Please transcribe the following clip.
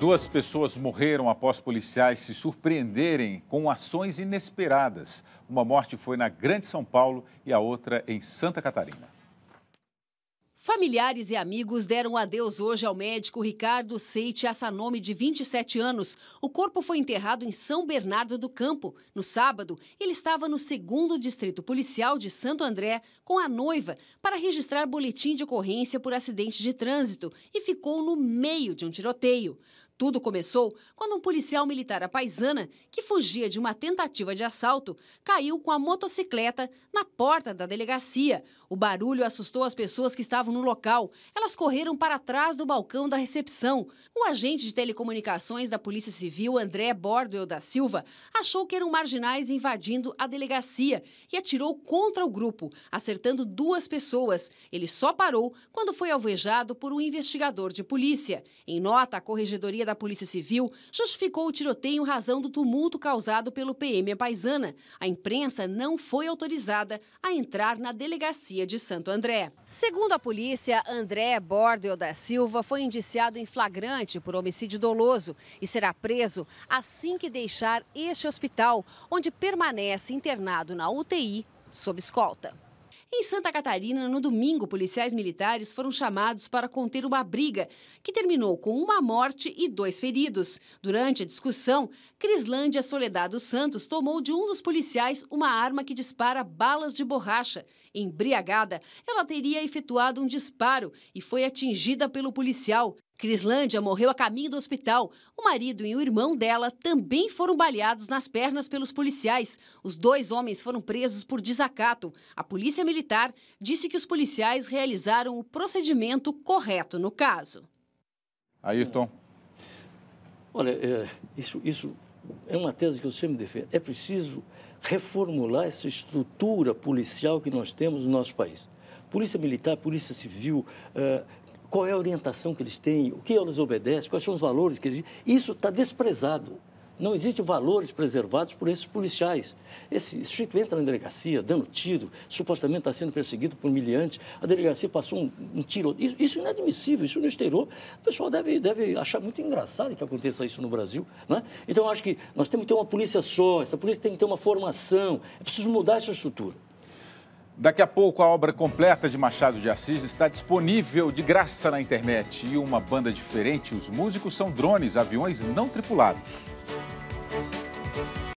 Duas pessoas morreram após policiais se surpreenderem com ações inesperadas. Uma morte foi na Grande São Paulo e a outra em Santa Catarina. Familiares e amigos deram adeus hoje ao médico Ricardo Seite Assanome, de 27 anos. O corpo foi enterrado em São Bernardo do Campo. No sábado, ele estava no 2 Distrito Policial de Santo André com a noiva para registrar boletim de ocorrência por acidente de trânsito e ficou no meio de um tiroteio. Tudo começou quando um policial militar paisana, que fugia de uma tentativa de assalto, caiu com a motocicleta na porta da delegacia. O barulho assustou as pessoas que estavam no local. Elas correram para trás do balcão da recepção. O agente de telecomunicações da Polícia Civil, André Bordoel da Silva, achou que eram marginais invadindo a delegacia e atirou contra o grupo, acertando duas pessoas. Ele só parou quando foi alvejado por um investigador de polícia. Em nota, a Corregedoria da Polícia Civil justificou o tiroteio em razão do tumulto causado pelo PM Paisana. A imprensa não foi autorizada a entrar na delegacia de Santo André. Segundo a polícia, André Bordel da Silva foi indiciado em flagrante por homicídio doloso e será preso assim que deixar este hospital, onde permanece internado na UTI sob escolta. Em Santa Catarina, no domingo, policiais militares foram chamados para conter uma briga que terminou com uma morte e dois feridos. Durante a discussão, Crislândia Soledado Santos tomou de um dos policiais uma arma que dispara balas de borracha. Embriagada, ela teria efetuado um disparo e foi atingida pelo policial. Crislândia morreu a caminho do hospital. O marido e o irmão dela também foram baleados nas pernas pelos policiais. Os dois homens foram presos por desacato. A Polícia Militar disse que os policiais realizaram o procedimento correto no caso. Ayrton. Olha, é, isso, isso é uma tese que eu sempre defendo. É preciso reformular essa estrutura policial que nós temos no nosso país. Polícia Militar, Polícia Civil, é, qual é a orientação que eles têm, o que eles obedecem, quais são os valores que eles. Isso está desprezado. Não existem valores preservados por esses policiais. Esse sujeito entra na delegacia dando tiro, supostamente está sendo perseguido por humilhantes, a delegacia passou um, um tiro. Isso, isso é inadmissível, isso no exterior. O pessoal deve, deve achar muito engraçado que aconteça isso no Brasil. Né? Então, acho que nós temos que ter uma polícia só, essa polícia tem que ter uma formação, é preciso mudar essa estrutura. Daqui a pouco, a obra completa de Machado de Assis está disponível de graça na internet. E uma banda diferente, os músicos são drones, aviões não tripulados.